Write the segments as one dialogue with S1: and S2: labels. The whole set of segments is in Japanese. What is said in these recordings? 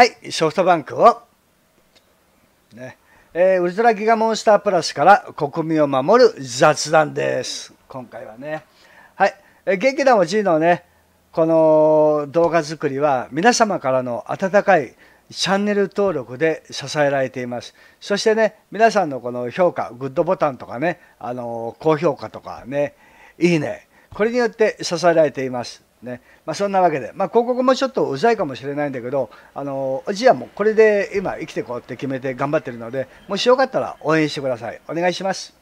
S1: はい、ソフトバンクを、ねえー、ウルトラギガモンスタープラスから国民を守る雑談です。今回はね。はい、えー、劇団おじいのね、この動画作りは皆様からの温かいチャンネル登録で支えられています。そしてね、皆さんのこの評価、グッドボタンとかね、あのー、高評価とかね、いいね、これによって支えられています。ねまあ、そんなわけで、まあ、広告もちょっとうざいかもしれないんだけどあのアジアもこれで今生きてこうって決めて頑張ってるのでもしよかったら応援してくださいお願いします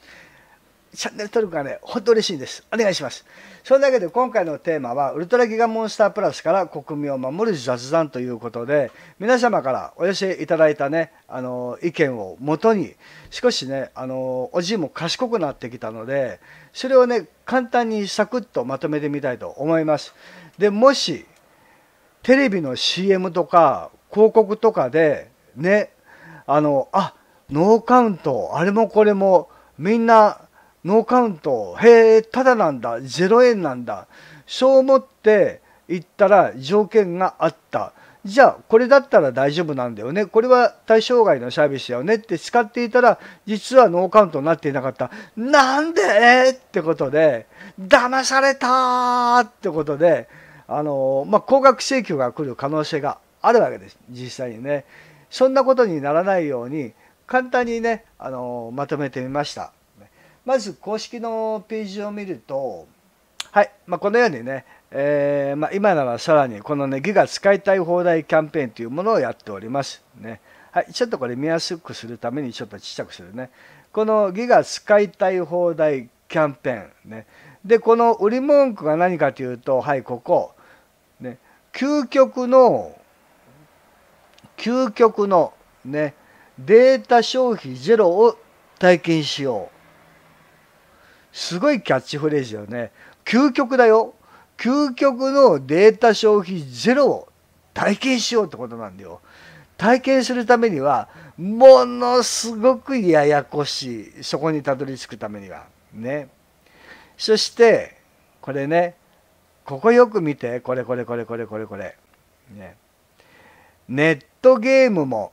S1: チャンネル登録がね、本当嬉しいんです。お願いします。そんなわけで今回のテーマは、ウルトラギガモンスタープラスから国民を守る雑談ということで、皆様からお寄せいただいたね、あの、意見をもとに、少しね、あの、おじいも賢くなってきたので、それをね、簡単にサクッとまとめてみたいと思います。で、もし、テレビの CM とか、広告とかで、ね、あの、あ、ノーカウント、あれもこれも、みんな、ノーカウントへえただなんだ0円なんだそう思って行ったら条件があったじゃあこれだったら大丈夫なんだよねこれは対象外のサービスだよねって使っていたら実はノーカウントになっていなかったなんでってことで騙されたってことであのまあ、高額請求が来る可能性があるわけです実際にねそんなことにならないように簡単にねあのまとめてみました。まず公式のページを見ると、はい、まあ、このようにね、えー、まあ、今ならさらにこのね、ギガ使いたい放題キャンペーンというものをやっております。ね。はい、ちょっとこれ見やすくするためにちょっとちっちゃくするね。このギガ使いたい放題キャンペーン。ね。で、この売り文句が何かというと、はい、ここ。ね。究極の、究極の、ね、データ消費ゼロを体験しよう。すごいキャッチフレーズよね究極だよ究極のデータ消費ゼロを体験しようってことなんだよ体験するためにはものすごくややこしいそこにたどり着くためにはねそしてこれねここよく見てこれこれこれこれこれこれねネットゲームも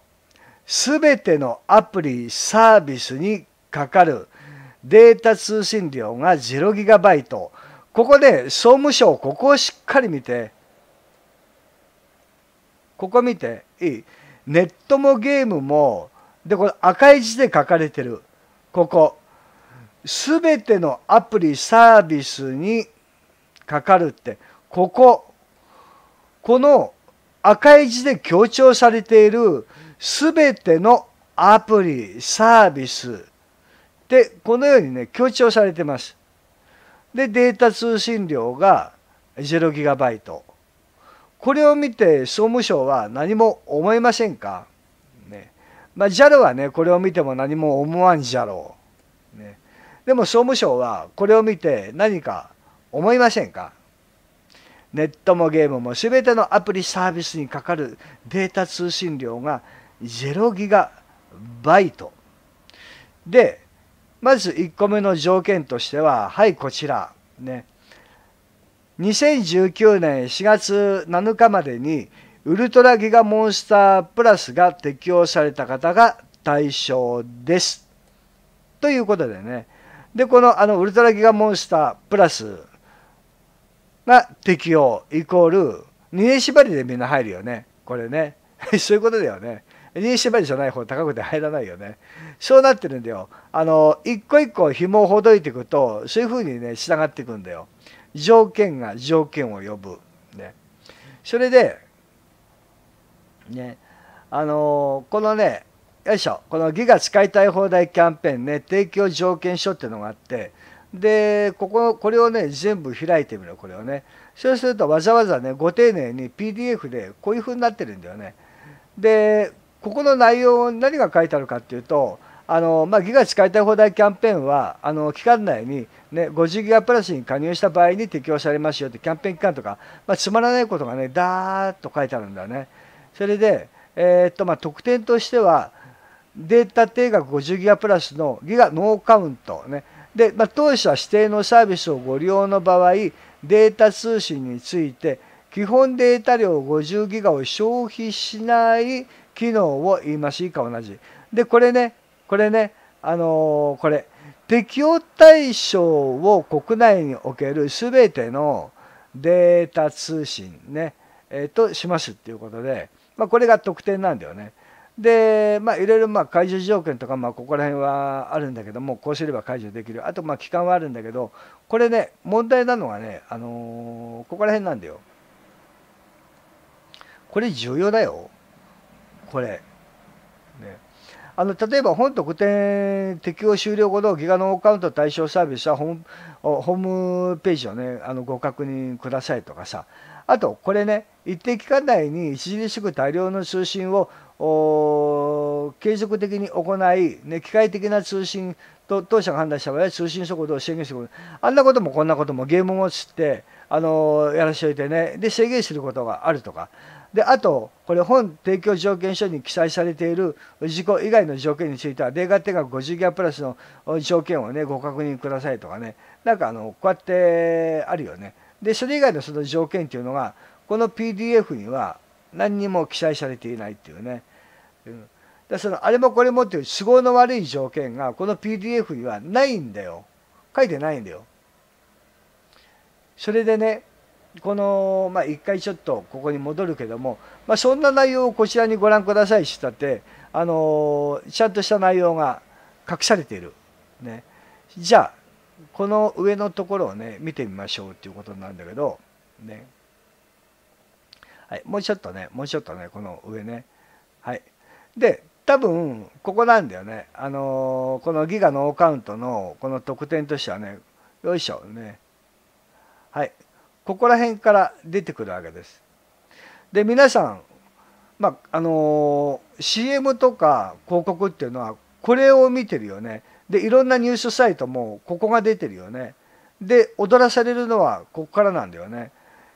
S1: 全てのアプリサービスにかかるデータ通信量が 0GB ここで総務省ここをしっかり見てここ見ていいネットもゲームもでこれ赤い字で書かれてるここすべてのアプリサービスにかかるってこここの赤い字で強調されているすべてのアプリサービスでこのようにね強調されてます。でデータ通信量が0ギガバイト。これを見て総務省は何も思いませんか、ねまあ、?JAL はねこれを見ても何も思わんじゃろう。ね、でも総務省はこれを見て何か思いませんかネットもゲームも全てのアプリサービスにかかるデータ通信量が0ギガバイト。でまず1個目の条件としては、はい、こちら。ね。2019年4月7日までに、ウルトラギガモンスタープラスが適用された方が対象です。ということでね。で、このあのウルトラギガモンスタープラスが適用イコール、2年縛りでみんな入るよね。これね。そういうことだよね。リーシベルじゃない方高くて入らないよねそうなってるんだよあの一個一個紐をほどいていくとそういうふうにね従っていくんだよ条件が条件を呼ぶねそれでねあのこのねよいしょこのギガ使いたい放題キャンペーンね提供条件書っていうのがあってでこここれをね全部開いてみるこれをねそうするとわざわざねご丁寧に PDF でこういう風になってるんだよねでここの内容何が書いてあるかっていうとあの、まあ、ギガ使いたい放題キャンペーンはあの期間内に、ね、50ギガプラスに加入した場合に適用されますよってキャンペーン期間とか、まあ、つまらないことがねだーっと書いてあるんだよね。それで、えー、っとまあ、特典としてはデータ定額50ギガプラスのギガノーカウントねで、まあ、当社指定のサービスをご利用の場合データ通信について基本データ量50ギガを消費しない機能をましいか同じ。で、これね、これね、あのー、これ、適用対象を国内における全てのデータ通信ね、えー、としますっていうことで、まあ、これが特典なんだよね。で、まあ、いろいろまあ解除条件とか、まあ、ここら辺はあるんだけども、こうすれば解除できる。あと、まあ、期間はあるんだけど、これね、問題なのがね、あのー、ここら辺なんだよ。これ重要だよ。これ。ね、あの例えば本特典適用終了後のギガノーカウント対象サービスはホームページをねあのご確認くださいとかさあとこれね一定期間内に著しく大量の通信を継続的に行い、ね、機械的な通信と当社が判断した場合は通信速度を制限することあんなこともこんなこともゲームを持って、あのやらせておいてねで制限することがあるとかで、あと、これ本提供条件書に記載されている事項以外の条件については、例外定額50ギガプラスの条件をね、ご確認くださいとかね、なんかあの、こうやってあるよね。で、それ以外のその条件っていうのが、この PDF には何にも記載されていないっていうね。うん、だそのあれもこれもっていう都合の悪い条件が、この PDF にはないんだよ。書いてないんだよ。それでね、この、まあ、一回ちょっとここに戻るけども、まあ、そんな内容をこちらにご覧くださいしたって、あのちゃんとした内容が隠されている。ね、じゃあ、この上のところをね、見てみましょうっていうことなんだけど、ね。はい、もうちょっとね、もうちょっとね、この上ね。はい。で、多分、ここなんだよね。あのこのギガノーカウントの、この特典としてはね、よいしょ、ね。はい。ここら辺から出てくるわけです。で皆さん、まあ、あの CM とか広告っていうのはこれを見てるよね。でいろんなニュースサイトもここが出てるよね。で踊らされるのはここからなんだよね。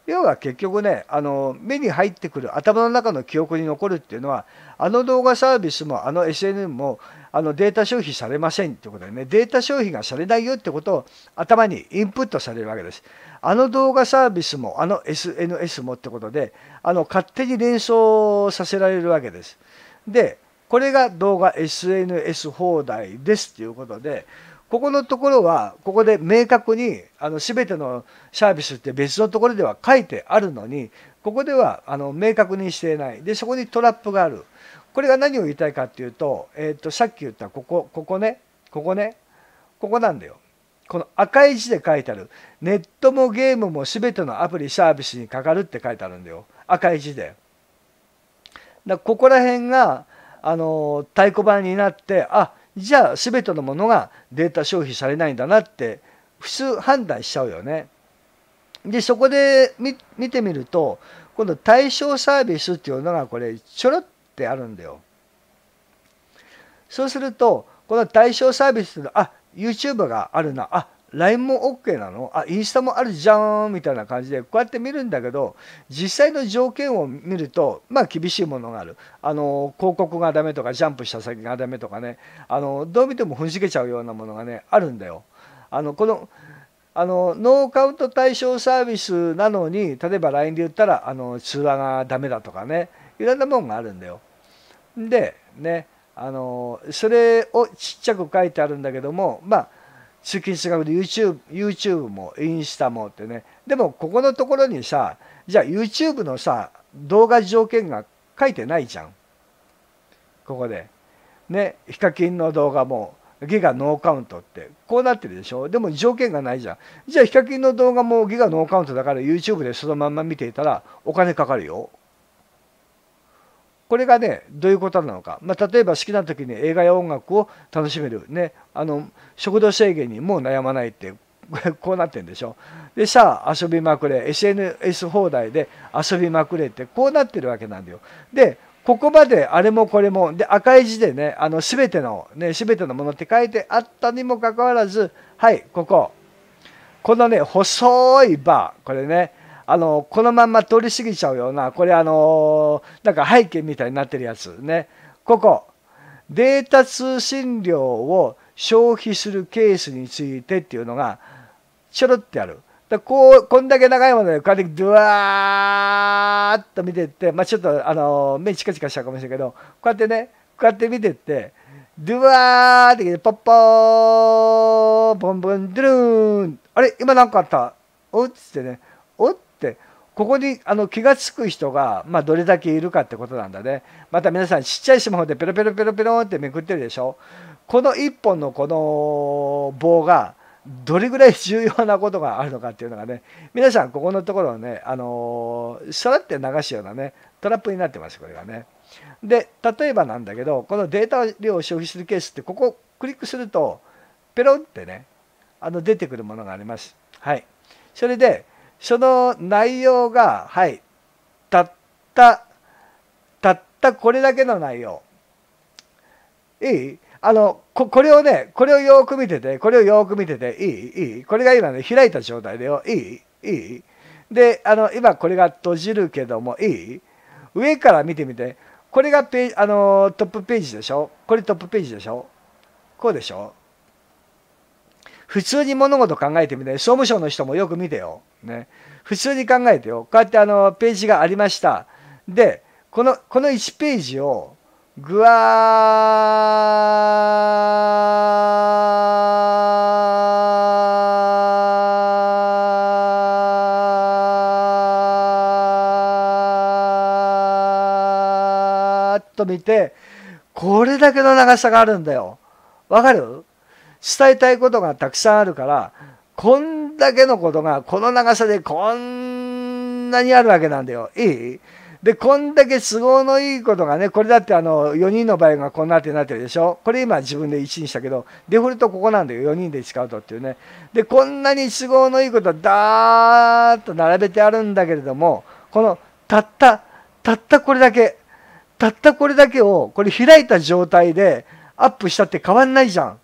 S1: 要は結局ねあの目に入ってくる頭の中の記憶に残るっていうのはあの動画サービスもあの s n s もあのデータ消費されませんってことでねデータ消費がされないよってことを頭にインプットされるわけです。あの動画サービスもあの SNS もってことであの勝手に連想させられるわけです。でこれが動画 SNS 放題ですっていうことでここのところはここで明確にあのすべてのサービスって別のところでは書いてあるのにここではあの明確にしていないでそこにトラップがあるこれが何を言いたいかっていうと,、えー、とさっき言ったここここねここねここなんだよこの赤い字で書いてあるネットもゲームもすべてのアプリサービスにかかるって書いてあるんだよ赤い字でだここら辺があの太鼓判になってあじゃあ全てのものがデータ消費されないんだなって普通判断しちゃうよね。でそこで見てみると今度対象サービスっていうのがこれちょろってあるんだよ。そうするとこの対象サービスのあ YouTube があるなあ LINE も OK なのあインスタもあるじゃんみたいな感じでこうやって見るんだけど実際の条件を見るとまあ厳しいものがあるあの広告がダメとかジャンプした先がダメとかねあのどう見てもふんけちゃうようなものがねあるんだよ。あのこのあのノーカウント対象サービスなのに例えば LINE で言ったらあの通話がダメだとかねいろんなもんがあるんだよ。でねあのそれをちっちゃく書いてあるんだけどもまあ出勤してから YouTube, YouTube もインスタもってねでもここのところにさじゃあ YouTube のさ動画条件が書いてないじゃんここでねヒカキンの動画もギガノーカウントってこうなってるでしょでも条件がないじゃんじゃあヒカキンの動画もギガノーカウントだから YouTube でそのまんま見ていたらお金かかるよこれがねどういうことなのか、まあ、例えば好きな時に映画や音楽を楽しめる、ね、あの食堂制限にもう悩まないって こうなってんでしょでさあ遊びまくれ SNS 放題で遊びまくれってこうなってるわけなんだよでここまであれもこれもで赤い字でねあのべてのねべてのものって書いてあったにもかかわらずはいこここのね細いバーこれねあのこのまんま通り過ぎちゃうようなこれあのなんか背景みたいになってるやつねここデータ通信量を消費するケースについてっていうのがちょろってある。だこうこんだけ長いものでこうやってドワーッと見てって、まあ、ちょっとあの目チカチカしたかもしれないけどこうやってねこうやって見てってドワーってポッポーボンボンドゥルーンあれ今何かあったおっつってねおっここにあの気が付く人が、まあ、どれだけいるかってことなんだね。また皆さんちっちゃいスマホでペロペロペロペロってめくってるでしょ。この1本のこの棒がどれぐらい重要なことがあるのかっていうのがね皆さんここのところをねあのさらって流すようなねトラップになってますこれがね。で例えばなんだけどこのデータ量を消費するケースってここクリックするとペロンってねあの出てくるものがあります。はい、それでその内容が、はい、たった、たったこれだけの内容。いいあのこ、これをね、これをよく見てて、これをよく見てて、いいいいこれが今ね、開いた状態だよ。いいいいで、あの、今これが閉じるけども、いい上から見てみて、これがペあのトップページでしょこれトップページでしょこうでしょ普通に物事考えてみて、総務省の人もよく見てよ。ね。普通に考えてよ。こうやってあの、ページがありました。で、この、この1ページを、ぐわーっと見て、これだけの長さがあるんだよ。わかる伝えたいことがたくさんあるからこんだけのことがこの長さでこんなにあるわけなんだよ。いいでこんだけ都合のいいことがねこれだってあの4人の場合がこんなってなってるでしょこれ今自分で1にしたけどデフォルトここなんだよ4人で使うとっていうねでこんなに都合のいいことだーっと並べてあるんだけれどもこのたったたったこれだけたったこれだけをこれ開いた状態でアップしたって変わんないじゃん。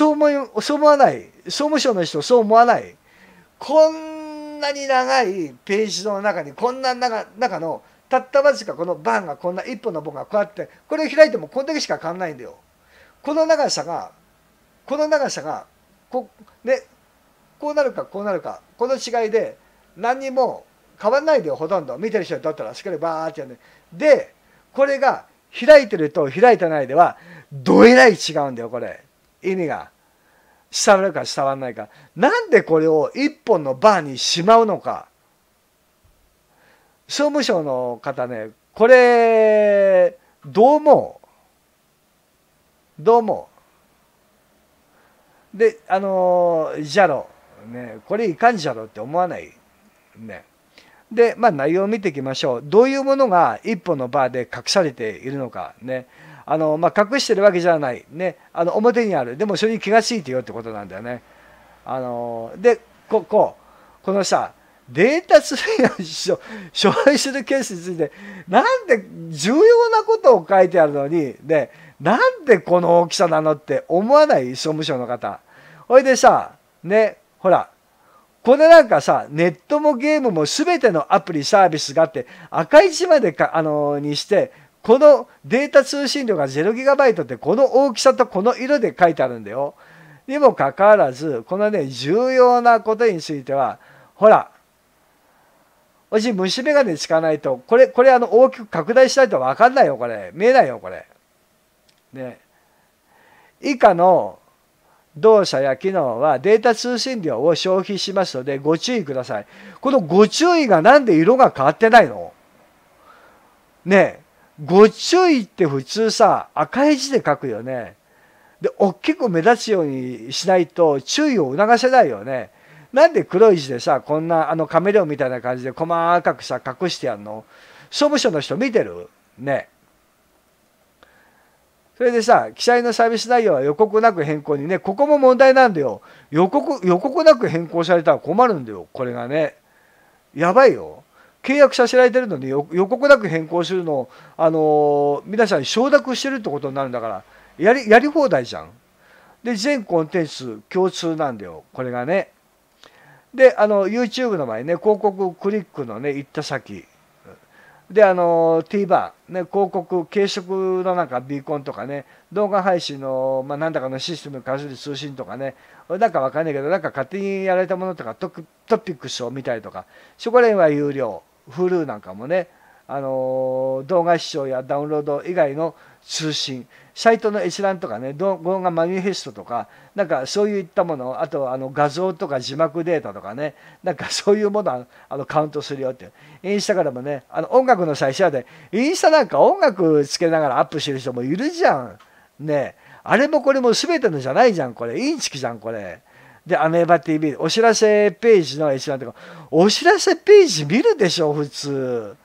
S1: そう思そう思わない総務省の人そう思わないこんなに長いページの中にこんな中中のたったわずかこのバンがこんな一本の本がこうやってこれを開いてもこんだけしか変わらないんだよ。この長さがこの長さがこ,、ね、こうなるかこうなるかこの違いで何にも変わらないでよほとんど見てる人だったらしっかりバーってやるでこれが開いてると開いてないではどえらい違うんだよこれ意味が伝わるか伝わらないかなんでこれを一本のバーにしまうのか総務省の方ねこれどうもどうもであのじゃろねこれいかんじゃろって思わないねでまあ内容を見ていきましょうどういうものが一本のバーで隠されているのかねあの、まあ、隠してるわけじゃない、ね、あの表にあるでもそれに気が付いてよってことなんだよね。あのでこここのさデータ通信を所有するケースについてなんで重要なことを書いてあるのにでなんでこの大きさなのって思わない総務省の方。ほいでさねほらこれなんかさ、ネットもゲームも全てのアプリサービスがあって、赤い字までか、あのー、にして、このデータ通信量が 0GB ってこの大きさとこの色で書いてあるんだよ。にもかかわらず、このね、重要なことについては、ほら、私虫眼鏡つかないと、これ、これあの大きく拡大しないと分かんないよ、これ。見えないよ、これ。ね。以下の動作や機能はデータ通信量を消費しますのでご注意ください。このご注意がなんで色が変わってないのねえ。ご注意って普通さ、赤い字で書くよね。で、大きく目立つようにしないと注意を促せないよね。なんで黒い字でさ、こんなあのカメレオンみたいな感じで細かくさ、隠してやんの総務省の人見てるね。それでさ、記載のサービス内容は予告なく変更にね、ここも問題なんだよ。予告、予告なく変更されたら困るんだよ、これがね。やばいよ。契約させられてるのに予告なく変更するのを、あの皆さん承諾してるってことになるんだからやりやり放題じゃん。で全コンテンツ共通なんだよこれがね。であの YouTube の前ね広告クリックのね行った先であの TVer、ね、広告軽食のなんかビーコンとかね動画配信の、まあ、何だかのシステムに関する通信とかねなんかわかんないけどなんか勝手にやられたものとかトピックスを見たりとかそこら辺は有料 Hulu なんかもねあの動画視聴やダウンロード以外の通信サイトの閲覧とかね動画マニフェストとかなんかそういったものあとあの画像とか字幕データとかねなんかそういうものはあのカウントするよってインスタからもねあの音楽の最初やでインスタなんか音楽つけながらアップしてる人もいるじゃんねあれもこれも全てのじゃないじゃんこれインチキじゃんこれ。で、アメーバ TV、お知らせページの一覧とか、お知らせページ見るでしょ、普通。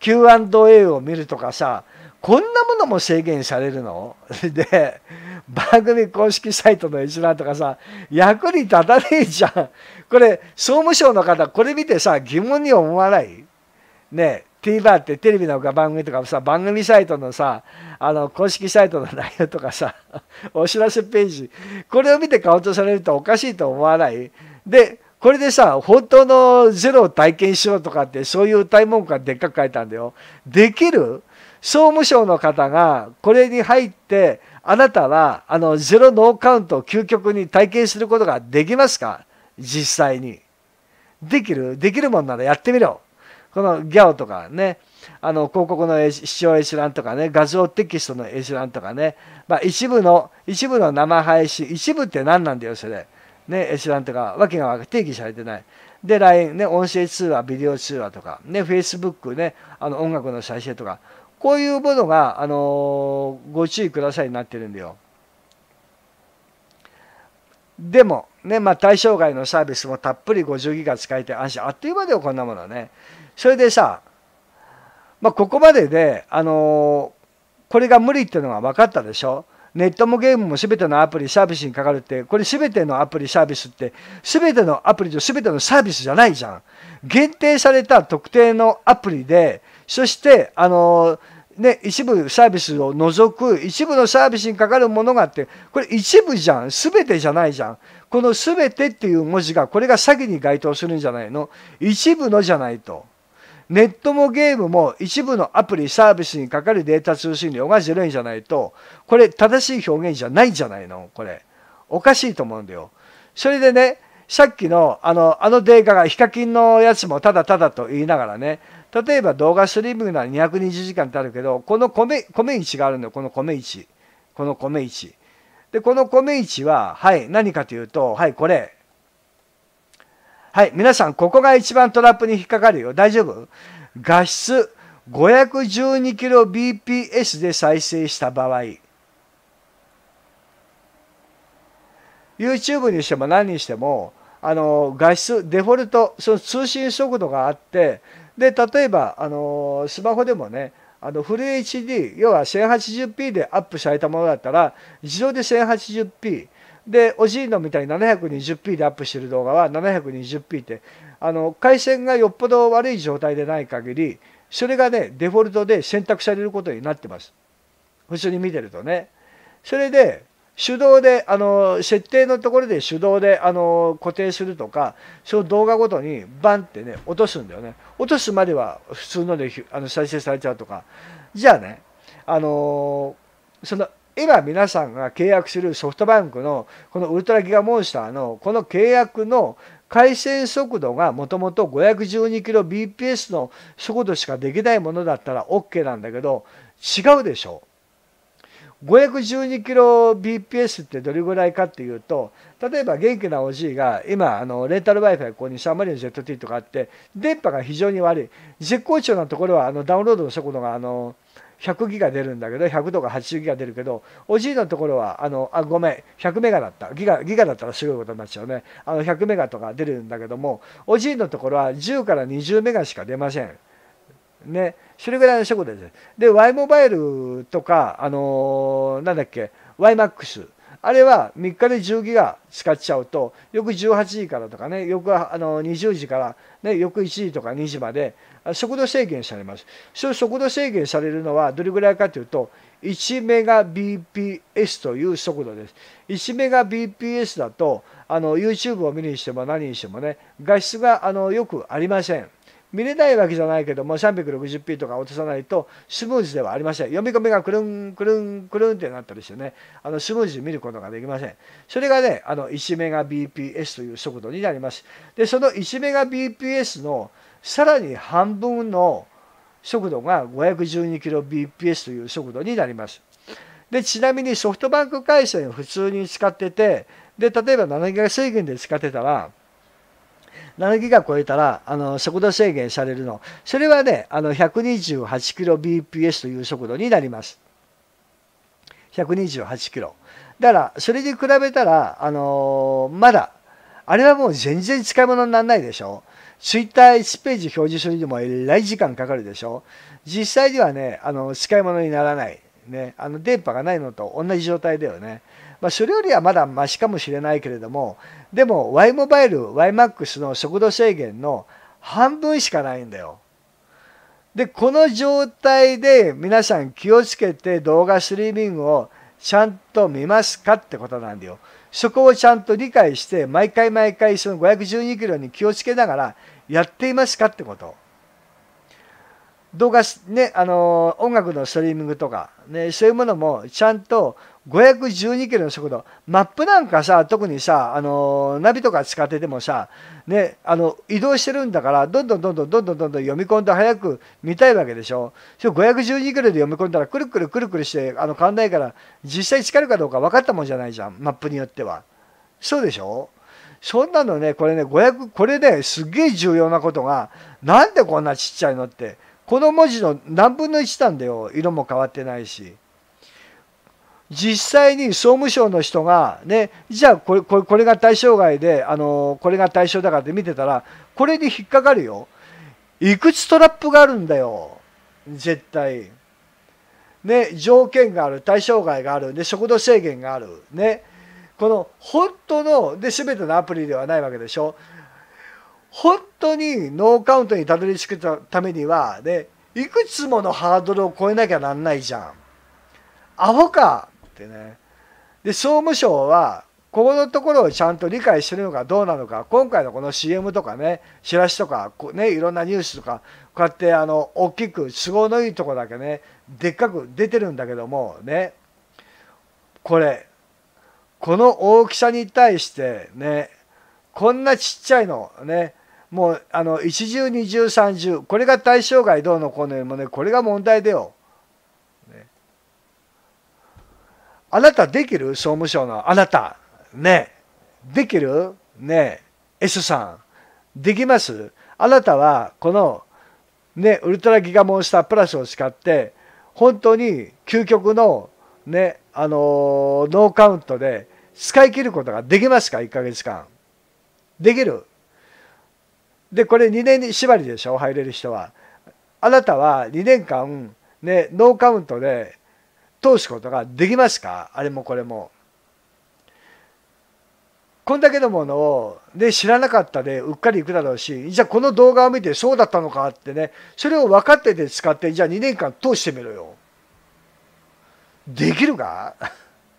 S1: Q&A を見るとかさ、こんなものも制限されるの で、番組公式サイトの一覧とかさ、役に立たねえじゃん。これ、総務省の方、これ見てさ、疑問に思わないね TVer ってテレビの番組とかもさ番組サイトのさあの公式サイトの内容とかさ お知らせページこれを見てカウントされるとおかしいと思わないでこれでさ本当のゼロを体験しようとかってそういう歌い文句がでっかく書いたんだよ。できる総務省の方がこれに入ってあなたはあのゼロノーカウントを究極に体験することができますか実際に。できるできるもんならやってみろ。このギャオとかね、あの広告の視聴閲覧とかね、画像テキストの閲覧とかね、まあ、一部の、一部の生配信、一部って何なんだよ、それ。ね、閲覧とか、わけが定義されてない。で、LINE、ね、音声通話、ビデオ通話とか、ね、Facebook、ね、あの音楽の再生とか、こういうものが、あのー、ご注意くださいになってるんだよ。でも、ね、まあ、対象外のサービスもたっぷり50ギガ使えて安心。あっという間だよ、こんなものね。それでさ、まあ、ここまでで、あのー、これが無理っていうのが分かったでしょネットもゲームも全てのアプリサービスにかかるってこれ全てのアプリサービスって全てのアプリと全てのサービスじゃないじゃん限定された特定のアプリでそしてあのー、ね、一部サービスを除く一部のサービスにかかるものがあってこれ一部じゃん全てじゃないじゃんこの全てっていう文字がこれが詐欺に該当するんじゃないの一部のじゃないと。ネットもゲームも一部のアプリサービスにかかるデータ通信量がずるいんじゃないとこれ正しい表現じゃないじゃないのこれおかしいと思うんだよそれでねさっきのあのあのデータがヒカキンのやつもただただと言いながらね例えば動画スリムミングなら220時間ってあるけどこの米米1があるんだよこの米1この米1でこの米1ははい何かというとはいこれはい、皆さん、ここが一番トラップに引っかかるよ。大丈夫画質 512kbps で再生した場合、YouTube にしても何にしても、あの画質、デフォルト、その通信速度があって、で例えばあのスマホでもね、あのフル HD、要は 1080p でアップされたものだったら、自動で 1080p、でおじいのみたいに 720p でアップしてる動画は 720p ってあの回線がよっぽど悪い状態でない限りそれがねデフォルトで選択されることになってます普通に見てるとねそれで手動であの設定のところで手動であの固定するとかその動画ごとにバンってね落とすんだよね落とすまでは普通のであの再生されちゃうとかじゃあねあのその今皆さんが契約するソフトバンクのこのウルトラギガモンスターのこの契約の回線速度がもともと 512kbps の速度しかできないものだったら OK なんだけど違うでしょ 512kbps ってどれぐらいかっていうと例えば元気なおじいが今あのレンタル w i f i ここにサマリの ZT とかあって電波が非常に悪い絶好調なところはあのダウンロードの速度があの100ギガ出るんだけど100とか80ギガ出るけどおじいのところはあのあごめん100メガだったギガギガだったらすごいことになっちゃうねあの100メガとか出るんだけどもおじいのところは10から20メガしか出ません。ね、それぐらいの速度です。で、Y モバイルとか、あのー、なんだっけ、YMAX あれは3日で10ギガ使っちゃうと、翌18時からとかね、翌あの20時から、ね、翌1時とか2時まで、速度制限されます。その速度制限されるのはどれぐらいかというと、1メガ BPS という速度です。1メガ BPS だと、あの YouTube を見るにしても何にしてもね、画質があのよくありません。見れないわけじゃないけども 360p とか落とさないとスムーズではありません読み込みがくるんくるんくるんってなったりしてねあのスムーズに見ることができませんそれがねあの1メガ BPS という速度になりますでその1メガ BPS のさらに半分の速度が 512kbps という速度になります。でちなみにソフトバンク回線普通に使っててで例えば7ギガ制限で使ってたら7ギガ超えたらあの速度制限されるのそれはねあの 128kbps という速度になります1 2 8 k ロだからそれに比べたらあのまだあれはもう全然使い物にならないでしょツイッター1ページ表示するにもえらい時間かかるでしょ実際にはねあの使い物にならないねあの電波がないのと同じ状態だよねまあ、それよりはまだマシかもしれないけれども、でも Y モバイル、YMAX の速度制限の半分しかないんだよ。で、この状態で皆さん気をつけて動画ストリーミングをちゃんと見ますかってことなんだよ。そこをちゃんと理解して、毎回毎回その512キロに気をつけながらやっていますかってこと。動画、ね、あの、音楽のストリーミングとか、ね、そういうものもちゃんと512キロの速度。マップなんかさ、特にさ、あの、ナビとか使っててもさ、ね、あの、移動してるんだから、どんどんどんどんどんどんどん読み込んで早く見たいわけでしょ。それ512キロで読み込んだら、くるくるくるくるして、あの、変わんないから、実際えるかどうか分かったもんじゃないじゃん。マップによっては。そうでしょそんなのね、これね、500、これね、すげえ重要なことが、なんでこんなちっちゃいのって、この文字の何分の1なんだよ。色も変わってないし。実際に総務省の人が、ね、じゃあこれこれこれが対象外であのこれが対象だからって見てたらこれに引っかかるよいくつトラップがあるんだよ絶対ね条件がある対象外があるで食度制限があるねこの本当ので全てのアプリではないわけでしょ本当にノーカウントにたどり着くためにはねいくつものハードルを超えなきゃなんないじゃんアホかってねで総務省はここのところをちゃんと理解してるのかどうなのか今回のこの CM とかねチラシとかね、いろんなニュースとかこうやってあの大きく都合のいいとこだけねでっかく出てるんだけどもねこれこの大きさに対してねこんなちっちゃいのねもうあの一重二重三重これが対象外どうのこうのよりもねこれが問題だよ。あなたできる総務省のあなた。ね。できるね。S さん。できますあなたはこの、ね、ウルトラギガモンスタープラスを使って、本当に究極の、ね、あのノーカウントで使い切ることができますか ?1 ヶ月間。できるで、これ2年縛りでしょ入れる人は。あなたは2年間、ね、ノーカウントで通すことができますかあれもこれも。こんだけのものを、ね、知らなかったでうっかりいくだろうし、じゃあこの動画を見てそうだったのかってね、それを分かってて使って、じゃあ2年間通してみろよ。できるか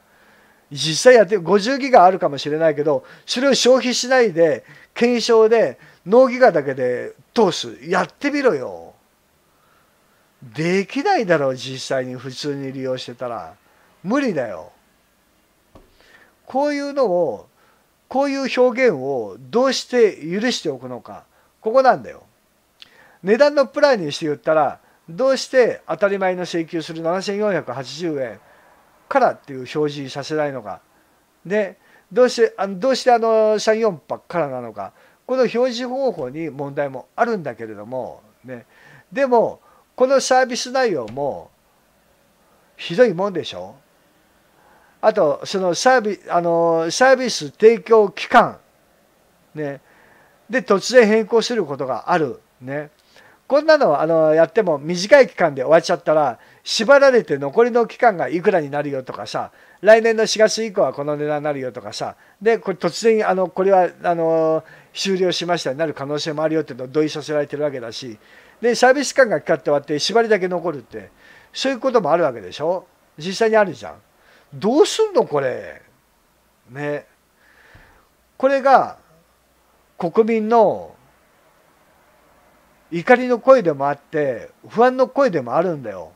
S1: 実際やって50ギガあるかもしれないけど、それを消費しないで、検証で、脳ギガだけで通す。やってみろよ。できないだろう実際に普通に利用してたら無理だよ。こういうのをこういう表現をどうして許しておくのかここなんだよ。値段のプランにして言ったらどうして当たり前の請求する7480円からっていう表示させないのか。でどうしてあのどうしてあの34パからなのかこの表示方法に問題もあるんだけれどもねでもこのサービス内容もひどいもんでしょあとそのサービあのサービス提供期間、ね、で突然変更することがある、ね、こんなのあのやっても短い期間で終わっちゃったら縛られて残りの期間がいくらになるよとかさ来年の4月以降はこの値段になるよとかさでこれ突然あのこれはあの終了しましたになる可能性もあるよっていうのを同意させられてるわけだしでサービス期間がかかって終わって縛りだけ残るってそういうこともあるわけでしょ実際にあるじゃんどうすんのこれねこれが国民の怒りの声でもあって不安の声でもあるんだよ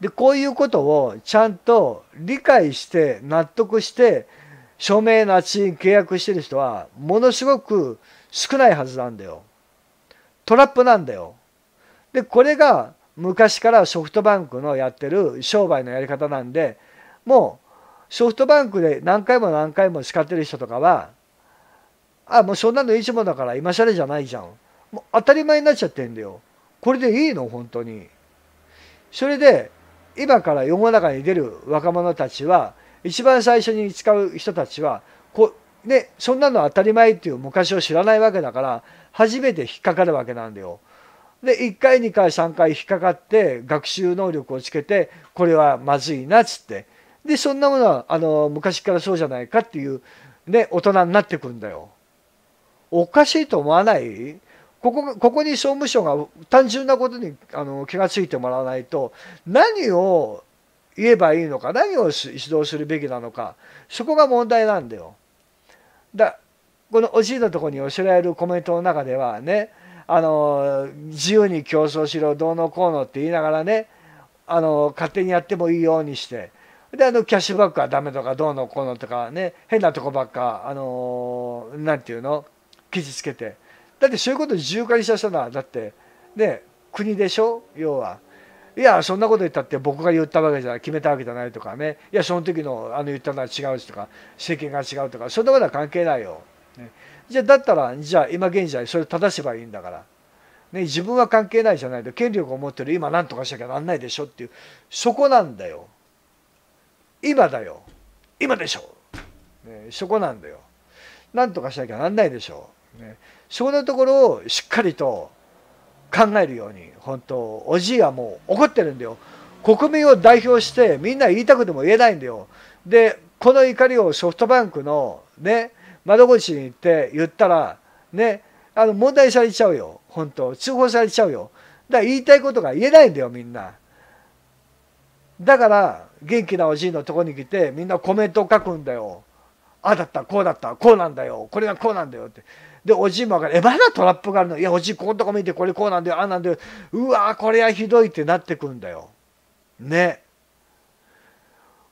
S1: でこういうことをちゃんと理解して納得して署名なし契約してる人はものすごく少ないはずなんだよ。トラップなんだよ。でこれが昔からソフトバンクのやってる商売のやり方なんでもうソフトバンクで何回も何回も使ってる人とかはあもうそんなのいつもだから今更じゃないじゃんもう当たり前になっちゃってんだよこれでいいの本当にそれで今から世の中に出る若者たちは一番最初に使う人たちはこ、ね、そんなの当たり前っていう昔を知らないわけだから初めて引っかかるわけなんだよ。で1回2回3回引っかかって学習能力をつけてこれはまずいなっつってでそんなものはあの昔からそうじゃないかっていう、ね、大人になってくんだよ。おかしいと思わないここここに総務省が単純なことにあの気が付いてもらわないと何を言えばいいのか何を指導するべきなのかそこが問題なんだよ。だこのおじいのとこに寄せられるコメントの中ではねあの自由に競争しろどうのこうのって言いながらねあの勝手にやってもいいようにしてであのキャッシュバックはダメとかどうのこうのとかね変なとこばっかあのなんていうの傷つけてだってそういうこと自由化にした人なだってね国でしょ要は。いやそんなこと言ったって僕が言ったわけじゃない決めたわけじゃないとかねいやその時のあの言ったのは違うしとか政権が違うとかそんなことは関係ないよね、じゃあだったらじゃあ今現在それ正せばいいんだから、ね、自分は関係ないじゃないと権力を持ってる今何とかしなきゃなんないでしょっていうそこなんだよ今だよ今でしょ、ね、そこなんだよ何とかしなきゃなんないでしょ、ね、そこのところをしっかりと考えるように本当おじいはもう怒ってるんだよ国民を代表してみんな言いたくても言えないんだよでこの怒りをソフトバンクのね窓口に行って言ったらねあの問題されちゃうよ本当通報されちゃうよだから言いたいことが言えないんだよみんなだから元気なおじいのとこに来てみんなコメントを書くんだよああだったこうだったこうなんだよこれがこうなんだよってでおじいも分かるえまだトラップがあるのいやおじいここのとこ見てこれこうなんだよああなんだようわこれはひどいってなってくんだよね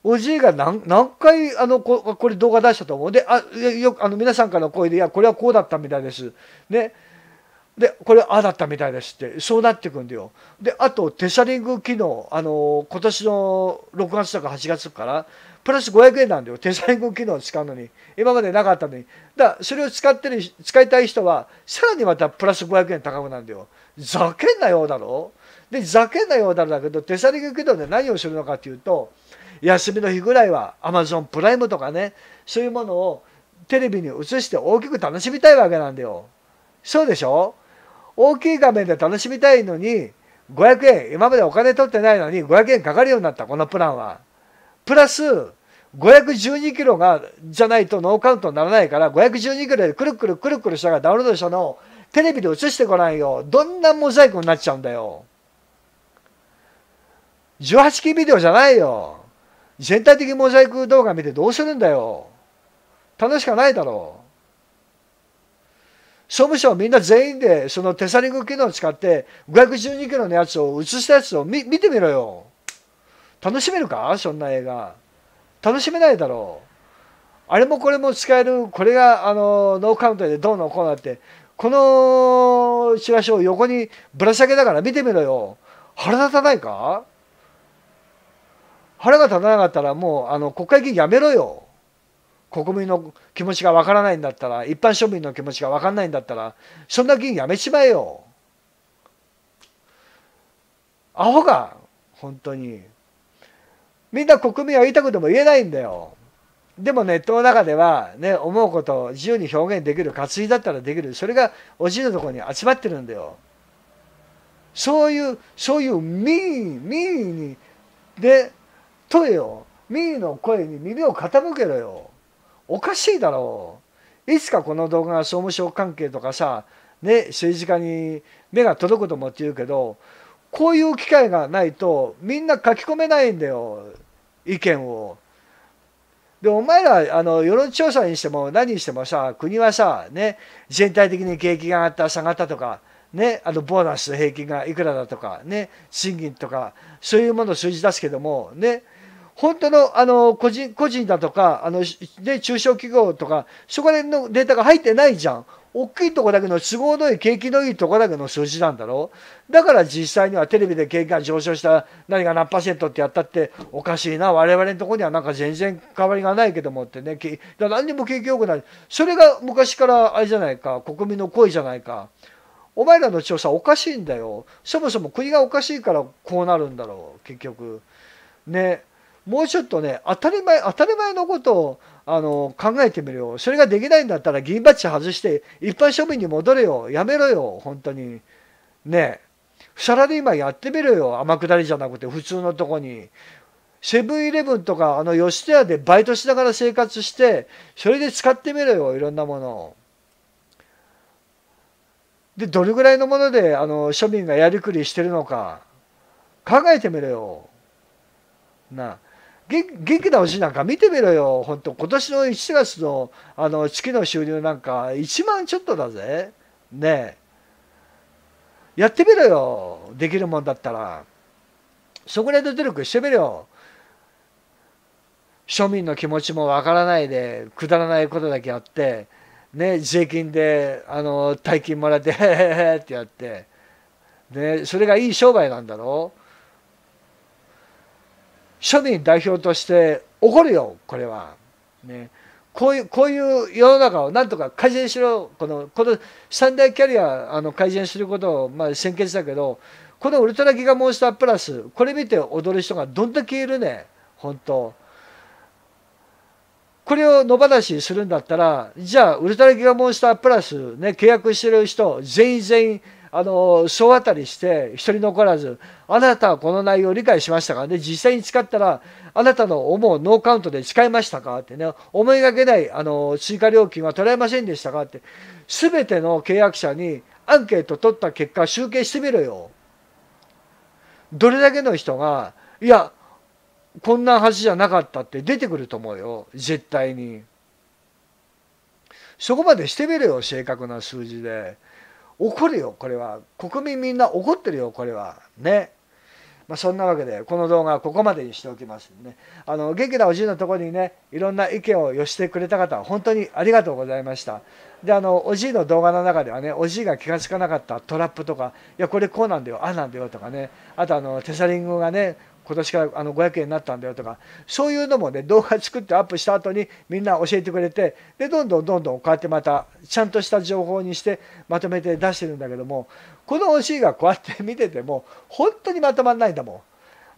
S1: おじいが何何回あのここれ動画出したと思うであよくあの皆さんからの声で「いやこれはこうだったみたいです」ねでこれああだったみたいですってそうなってくんだよであとテシャリング機能あの今年の6月とか8月からプラス500円なんだよテシャリング機能を使うのに今までなかったのにだからそれを使ってる使いたい人はさらにまたプラス500円高くなんだよざけんなようだろでざけんなようだろだけどテシャリング機能で何をするのかっていうと休みの日ぐらいは Amazon プライムとかねそういうものをテレビに映して大きく楽しみたいわけなんだよ。そうでしょ大きい画面で楽しみたいのに500円今までお金取ってないのに500円かかるようになったこのプランは。プラス512キロがじゃないとノーカウントにならないから512キロでくるくるくるくるしたがダウンロードしたのをテレビで映してこないよどんなモザイクになっちゃうんだよ18期ビデオじゃないよ全体的モザイク動画見てどうするんだよ。楽しかないだろう。総務省みんな全員でそのテサリング機能を使って512キロのやつを映したやつを見見てみろよ。楽しめるかそんな映画。楽しめないだろう。あれもこれも使える、これがあのノーカウントでどうのこうなって、このチラシを横にぶら下げながら見てみろよ。腹立たないか腹が立たなかったらもうあの国会議員やめろよ国民の気持ちがわからないんだったら一般庶民の気持ちがわからないんだったらそんな議員やめちまえよアホか本当にみんな国民は言いたくても言えないんだよでもネットの中ではね思うことを自由に表現できる活字だったらできるそれがおじいのところに集まってるんだよそういうそういう民意民意にでとよミーの声に耳を傾けろよおかしいだろういつかこの動画は総務省関係とかさね政治家に目が届くと思って言うけどこういう機会がないとみんな書き込めないんだよ意見を。でお前らあの世論調査にしても何にしてもさ国はさね全体的に景気が上がった下がったとかねあのボーナス平均がいくらだとかね賃金とかそういうものを数字出すけどもね本当のあの個人個人だとかあの、で中小企業とかそこら辺のデータが入ってないじゃん。大きいとこだけの都合のいい景気のいいとこだけの数字なんだろうだから実際にはテレビで景気が上昇した何が何パーセントってやったっておかしいな我々のとこにはなんか全然変わりがないけどもってねだ何にも景気良くないそれが昔からあれじゃないか国民の声じゃないかお前らの調査おかしいんだよそもそも国がおかしいからこうなるんだろう結局ねもうちょっとね当たり前当たり前のことをあの考えてみるよそれができないんだったら銀バッジ外して一般庶民に戻れよやめろよ本当にねサラリーマンやってみろよ天下りじゃなくて普通のとこにセブンイレブンとかあの吉田屋でバイトしながら生活してそれで使ってみろよいろんなものでどれぐらいのものであの庶民がやりくりしてるのか考えてみろよなあ気な星なんか見てみろよ本当今年の1月のあの月の収入なんか1万ちょっとだぜねえやってみろよできるもんだったらそこらへん努力してみろよ庶民の気持ちもわからないでくだらないことだけやってね税金であの大金もらってってやって、ね、それがいい商売なんだろう庶民代表として怒るよこれは。ね、こういうこういう世の中をなんとか改善しろこのこの三大キャリアあの改善することを、まあ、先決だけどこのウルトラギガモンスタープラスこれ見て踊る人がどんだけいるね本当これを野放しするんだったらじゃあウルトラギガモンスタープラスね契約してる人全員全員あの総当たりして一人残らずあなたはこの内容を理解しましたかで実際に使ったらあなたの思うノーカウントで誓いましたかってね思いがけないあの追加料金は取られませんでしたかって全ての契約者にアンケート取った結果集計してみろよ。どれだけの人がいやこんなはずじゃなかったって出てくると思うよ絶対に。そこまでしてみるよ正確な数字で。怒るよこれは国民みんな怒ってるよこれはねまあ、そんなわけでこの動画はここまでにしておきますねあの元気なおじいのとこにねいろんな意見を寄せてくれた方本当にありがとうございましたであのおじいの動画の中ではねおじいが気が付かなかったトラップとかいやこれこうなんだよああなんだよとかねあとあのテサリングがね今年からあの500円になったんだよとかそういうのもね動画作ってアップした後にみんな教えてくれてでどんどんどんどんこうやってまたちゃんとした情報にしてまとめて出してるんだけどもこのお尻がこうやって見てても本当にまとまんないんだも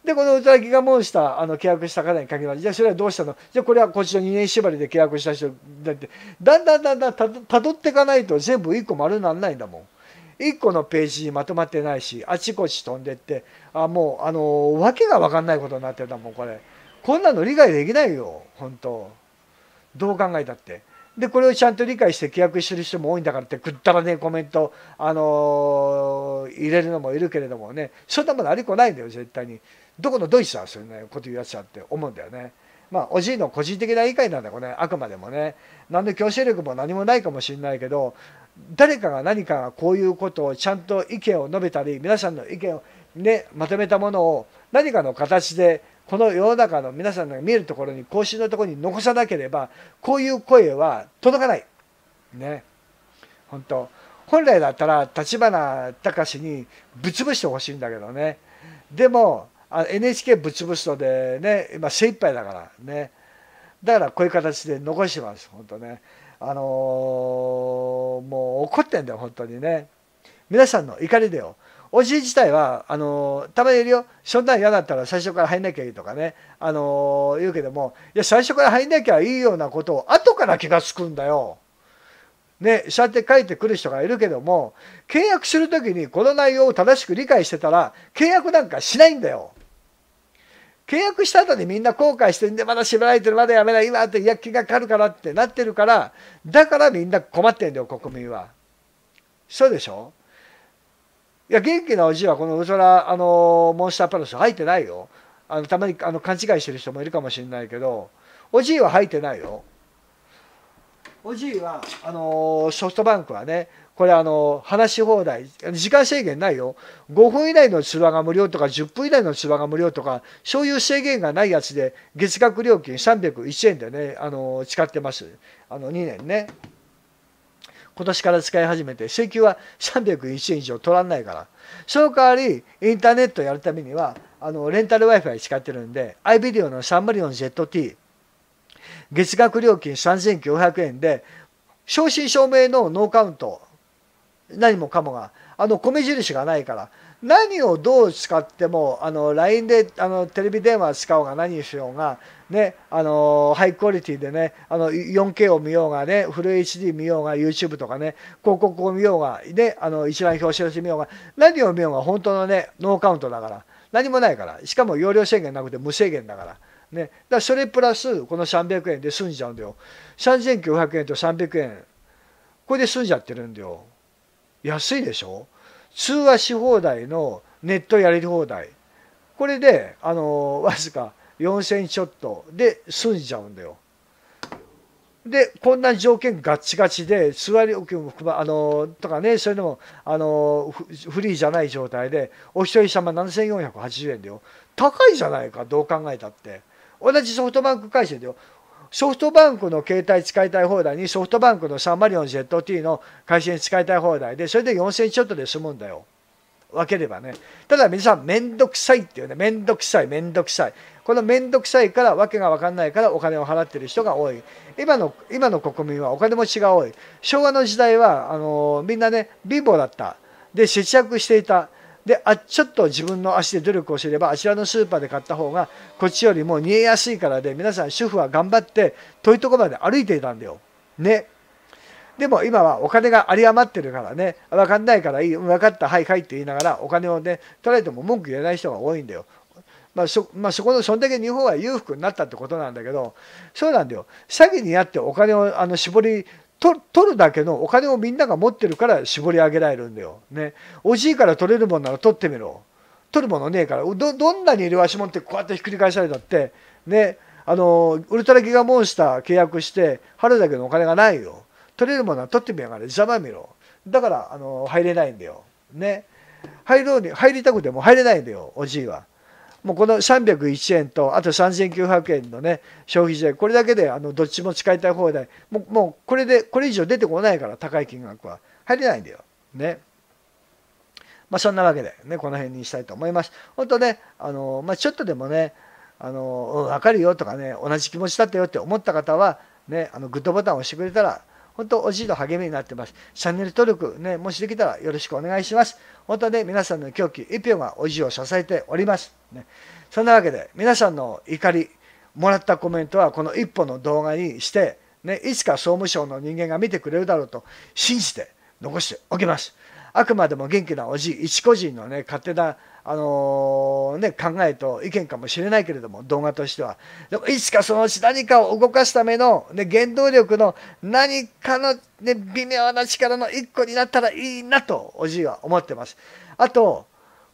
S1: ん。でこの歌ギガモンスターあの契約した方に限らずじゃあそれはどうしたのじゃあこれはこっちの2年縛りで契約した人だってだんだんだんだんたどっていかないと全部1個丸にならないんだもん。1個のページにまとまってないしあちこち飛んでってあもうあのわけが分かんないことになってたもんこれこんなの理解できないよ本当どう考えたってでこれをちゃんと理解して規約してる人も多いんだからってくったらねコメント、あのー、入れるのもいるけれどもねそんなものありこないんだよ絶対にどこのドイツだそういうこと言うやつだって思うんだよね。まあ、おじいの個人的な理解なんだこれ、ね、あくまでもね。何の強制力も何もないかもしれないけど誰かが何かがこういうことをちゃんと意見を述べたり皆さんの意見を、ね、まとめたものを何かの形でこの世の中の皆さんが見えるところに更新のところに残さなければこういう声は届かない。ね。本当本来だったら立花隆にぶつぶしてほしいんだけどね。でも NHK ぶつぶすのでね今精一杯だからね。だからこういう形で残してます本当ね。あのー、もう怒ってんだよ本当にね皆さんの怒りだよおじい自体はあのー、たまにいるよそんなん嫌だったら最初から入んなきゃいいとかね、あのー、言うけどもいや最初から入んなきゃいいようなことを後から気が付くんだよ。ね、そうやって書いてくる人がいるけども契約する時にこの内容を正しく理解してたら契約なんかしないんだよ。契約した後にみんな後悔してんでまだ縛られてるまだやめない今っていや気がかかるからってなってるからだからみんな困ってんだよ国民は。そうでしょいや元気なおじいはこのウルトラあのモンスターパラス入ってないよ。あのたまにあの勘違いしてる人もいるかもしれないけどおじいは入ってないよ。おじいはあのソフトバンクはねこれあの、話し放題。時間制限ないよ。5分以内の通話が無料とか、10分以内の通話が無料とか、そういう制限がないやつで、月額料金301円でね、あの、使ってます。あの、2年ね。今年から使い始めて、請求は301円以上取らないから。その代わり、インターネットやるためには、あの、レンタル Wi-Fi 使ってるんで、iVideo の 304ZT、月額料金3900円で、正真正銘のノーカウント何もかもがあの米印がないから何をどう使ってもあの LINE であのテレビ電話使おうが何しようが、ね、あのハイクオリティでねあの 4K を見ようがねフル HD 見ようが YouTube とかね広告を見ようが、ね、あの一覧表示を見ようが何を見ようが本当のねノーカウントだから何もないからしかも容量制限なくて無制限だから。ね、だからそれプラスこの300円で済んじゃうんだよ。3900円と300円これで済んじゃってるんだよ。安いでしょ通話し放題のネットやり放題これであのわずか4,000ちょっとで済んじゃうんだよ。でこんな条件ガチガチで座り置きも含まあのとかねそういうのもあのフリーじゃない状態でお一人様7,480円だよ高いじゃないかどう考えたって同じソフトバンク会社だよソフトバンクの携帯使いたい放題にソフトバンクのサンマリオン ZT の回線使いたい放題でそれで4000ちょっとで済むんだよ。分ければね。ただ皆さんめんどくさいっていうねめんどくさいめんどくさい。このめんどくさいから訳が分かんないからお金を払ってる人が多い。今の今の国民はお金持ちが多い。昭和の時代はあのみんなね貧乏だった。で節約していた。であちょっと自分の足で努力をすればあちらのスーパーで買った方がこっちよりも煮えやすいからで皆さん主婦は頑張って遠いとこまで歩いていたんだよ。ね。でも今はお金が有り余ってるからね分かんないからいい分かったはいはいって言いながらお金をね取られても文句言えない人が多いんだよ。まあそまあ、そこのそんだけ日本は裕福になったってことなんだけどそうなんだよ詐欺にあってお金をあの絞り取るだけのお金をみんなが持ってるから絞り上げられるんだよ。ね。おじいから取れるもんなら取ってみろ。取るものねえからどどんなに両足持ってこうやってひっくり返されたってねあのウルトラギガモンスター契約して春だけのお金がないよ取れるものは取ってみやがれ邪魔見ろだからあの入れないんだよね入ろうに入りたくても入れないんだよおじいはもうこの301円とあと3900円のね消費税これだけであのどっちも使いたい放題もうもうこれでこれ以上出てこないから高い金額は入れないんだよ。ね。まあそんなわけでねこの辺にしたいと思います。本当ねあの、まあ、ちょっとでもねあの、わ分かるよとかね同じ気持ちだったよって思った方はねあのグッドボタンを押してくれたら本当、おじいの励みになってます。チャンネル登録、ね、もしできたらよろしくお願いします。本当ね、皆さんの狂気、一票がおじいを支えております。ね、そんなわけで、皆さんの怒り、もらったコメントは、この一本の動画にして、ね、いつか総務省の人間が見てくれるだろうと信じて残しておきます。あくまでも元気なおじい、一個人のね、勝手なあのね、考えと意見かもしれないけれども動画としてはでもいつかそのうち何かを動かすための、ね、原動力の何かの、ね、微妙な力の一個になったらいいなとおじいは思ってます。あと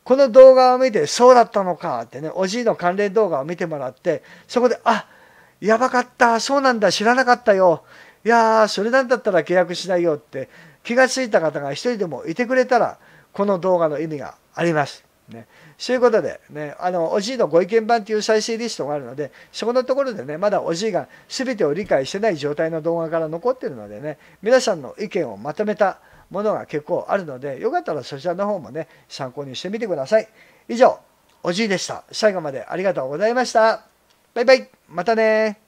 S1: この動画を見てそうだったのかってねおじいの関連動画を見てもらってそこであやばかったそうなんだ知らなかったよいやーそれなんだったら契約しないよって気が付いた方が一人でもいてくれたらこの動画の意味があります。ね。そういうことで、ね、あの、おじいのご意見版という再生リストがあるので、そこのところでね、まだおじいが全てを理解してない状態の動画から残ってるのでね、皆さんの意見をまとめたものが結構あるので、よかったらそちらの方もね、参考にしてみてください。以上、おじいでした。最後までありがとうございました。バイバイ。またね